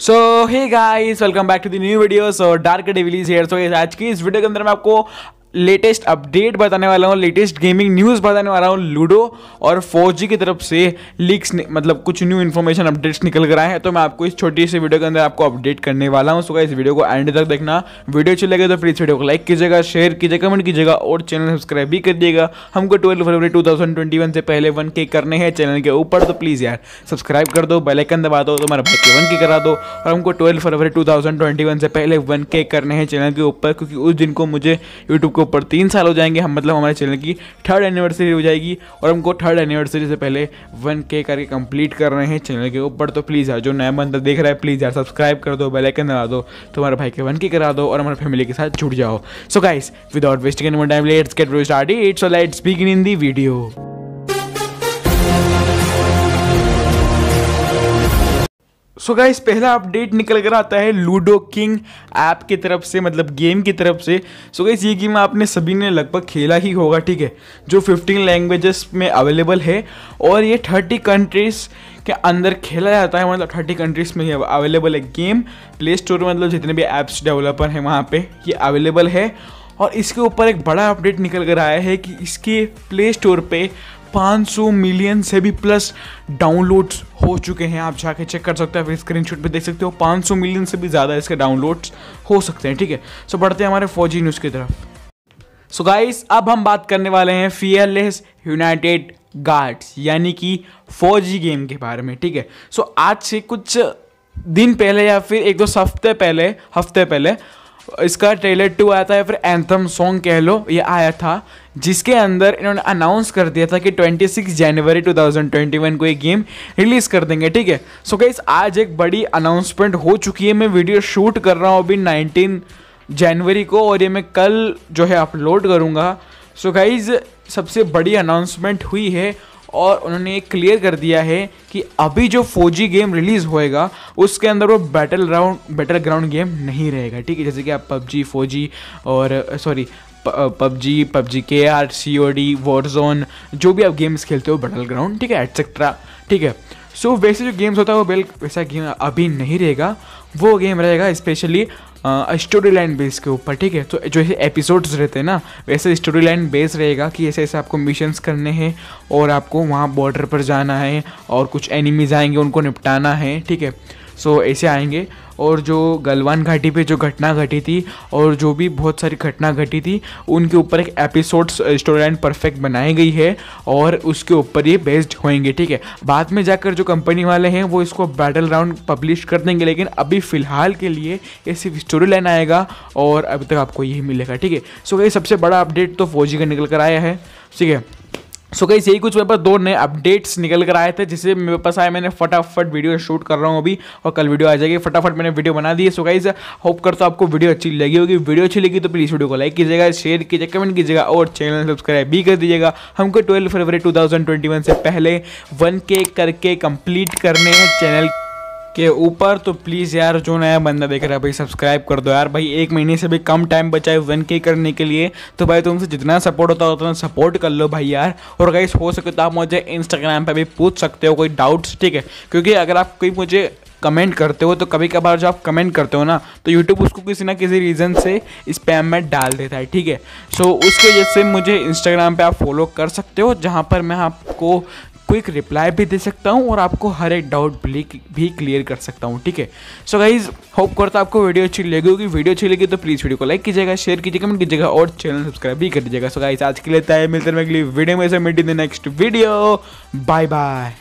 so hey guys welcome back to the new video so dark Devilies here so आज की इस video के अंदर मैं आपको लेटेस्ट अपडेट बताने वाला हूँ लेटेस्ट गेमिंग न्यूज़ बताने वाला हूँ लूडो और फोर की तरफ से लीक्स मतलब कुछ न्यू इन्फॉर्मेशन अपडेट्स निकल कर आए हैं तो मैं आपको इस छोटी सी वीडियो के अंदर आपको अपडेट करने वाला हूँ सो इस वीडियो को एंड तक देखना वीडियो अच्छी लगे तो प्लीज़ वीडियो को लाइक कीजिएगा शेयर कीजिएगा कमेंट कीजिएगा और चैनल सब्सक्राइब भी कर दिएगा हमको ट्वेल्व फरवरी टू से पहले वन के करने हैं चैनल के ऊपर तो प्लीज़ यार सब्सक्राइब कर दो बेलाइकन दबा दो तो हमारे वन के करा दो और हमको ट्वेल्व फरवरी टू से पहले वन के करने हैं चैनल के ऊपर क्योंकि उस दिन को मुझे यूट्यूब को ऊपर तीन साल हो जाएंगे हम मतलब हमारे चैनल की थर्ड एनिवर्सरी हो जाएगी और हमको थर्ड एनिवर्सरी से पहले वन के करके कंप्लीट कर रहे हैं चैनल के ऊपर तो प्लीज़ यार जो नया बंदा देख रहा है प्लीज़ यार सब्सक्राइब कर दो बेलाइकन दबा दो तुम्हारे तो भाई के वन के करा दो और हमारे फैमिली के साथ जुड़ जाओ so guys without wasting time let's get started so let's begin in the video so so guys पहला अपडेट निकल कर आता है लूडो किंग ऐप की तरफ से मतलब गेम की तरफ से सो so गाइस ये गेम आपने सभी ने लगभग खेला ही होगा ठीक है जो 15 लैंग्वेजेस में अवेलेबल है और ये 30 कंट्रीज़ के अंदर खेला जाता है मतलब थर्टी कंट्रीज़ में ही अवेलेबल है गेम प्ले स्टोर मतलब जितने भी ऐप्स डेवलपर हैं वहाँ पर ये अवेलेबल है और इसके ऊपर एक बड़ा अपडेट निकल कर आया है कि इसके प्ले स्टोर पे 500 मिलियन से भी प्लस डाउनलोड्स हो चुके हैं आप जाके चेक कर सकते हो फिर स्क्रीन पे देख सकते हो 500 मिलियन से भी ज़्यादा इसके डाउनलोड्स हो सकते हैं ठीक है सो बढ़ते हैं हमारे फौजी न्यूज़ की तरफ सो so गाइस अब हम बात करने वाले हैं फियरलेस यूनाइटेड गार्ड्स यानी कि फौजी गेम के बारे में ठीक है सो so, आज से कुछ दिन पहले या फिर एक दो हफ्ते पहले हफ्ते पहले इसका ट्रेलर टू आया था या फिर एंथम सॉन्ग कह लो ये आया था जिसके अंदर इन्होंने अनाउंस कर दिया था कि 26 जनवरी 2021 को ये गेम रिलीज़ कर देंगे ठीक है सो गाइस आज एक बड़ी अनाउंसमेंट हो चुकी है मैं वीडियो शूट कर रहा हूँ अभी 19 जनवरी को और ये मैं कल जो है अपलोड करूँगा सो गाइज सबसे बड़ी अनाउंसमेंट हुई है और उन्होंने ये क्लियर कर दिया है कि अभी जो फौजी गेम रिलीज़ होएगा उसके अंदर वो battle round battle ground game नहीं रहेगा ठीक है जैसे कि आप पबजी फौजी और सॉरी पबजी पबजी के or C O D warzone जो भी आप गेम्स खेलते हो बैटल ग्राउंड ठीक है एटसेट्रा ठीक है सो so, वैसे जो गेम्स होता है वो बेल वैसा गेम अभी नहीं रहेगा वो गेम रहेगा स्पेशली स्टोरी लाइन बेस के ऊपर ठीक है तो जो ऐसे एपिसोड्स रहते हैं ना वैसे स्टोरी लाइन बेस रहेगा कि ऐसे ऐसे आपको मिशंस करने हैं और आपको वहाँ बॉर्डर पर जाना है और कुछ एनिमीज़ आएंगे उनको निपटाना है ठीक है सो ऐसे आएंगे और जो गलवान घाटी पे जो घटना घटी थी और जो भी बहुत सारी घटना घटी थी उनके ऊपर एक एपिसोड स्टोरी लाइन परफेक्ट बनाई गई है और उसके ऊपर ये बेस्ड होएंगे ठीक है बाद में जाकर जो कंपनी वाले हैं वो इसको बैटल राउंड पब्लिश कर देंगे लेकिन अभी फ़िलहाल के लिए ये सिर्फ स्टोरी लाइन आएगा और अभी तक आपको यही मिलेगा ठीक है सो ये सबसे बड़ा अपडेट तो फौजी का निकल कर आया है ठीक है सो गई यही कुछ मेरे पास दो नए अपडेट्स निकल कर आए थे जिसे मेरे पास आए मैंने फटाफट वीडियो शूट कर रहा हूँ अभी और कल वीडियो आ जाएगी फटाफट मैंने वीडियो बना दी है सो गाइज होप करता हूँ आपको वीडियो अच्छी लगी होगी वीडियो अच्छी लगी तो प्लीज़ वीडियो को लाइक कीजिएगा शेयर कीजिए कमेंट कीजिएगा और चैनल सब्सक्राइब भी कर दीजिएगा हमको ट्वेल्व फरवरी टू से पहले वन के करके कंप्लीट करने हैं चैनल के ऊपर तो प्लीज़ यार जो नया बंदा देख रहा है भाई सब्सक्राइब कर दो यार भाई एक महीने से भी कम टाइम बचा है वन के करने के लिए तो भाई तुमसे जितना सपोर्ट होता है उतना सपोर्ट कर लो भाई यार और गाइस हो सके तो आप मुझे इंस्टाग्राम पर भी पूछ सकते हो कोई डाउट्स ठीक है क्योंकि अगर आप कोई मुझे कमेंट करते हो तो कभी कभार जो आप कमेंट करते हो ना तो यूट्यूब उसको किसी ना किसी रीज़न से स्पैम में डाल देता है ठीक है सो उसके उसकी वजह से मुझे इंस्टाग्राम पे आप फॉलो कर सकते हो जहाँ पर मैं आपको क्विक रिप्लाई भी दे सकता हूँ और आपको हर एक डाउट भी क्लियर कर सकता हूँ ठीक है सो गाइज होप करता आपको वीडियो अच्छी लगी होगी वीडियो अच्छी लगी तो प्लीज़ वीडियो को लाइक कीजिएगा शेयर कीजिएगा कमेंट कीजिएगा और चैनल सब्सक्राइब भी कर दीजिएगा सो गाइज आज के लिए तय मिलते हैं अगली वीडियो में से मिट्टी the next video bye bye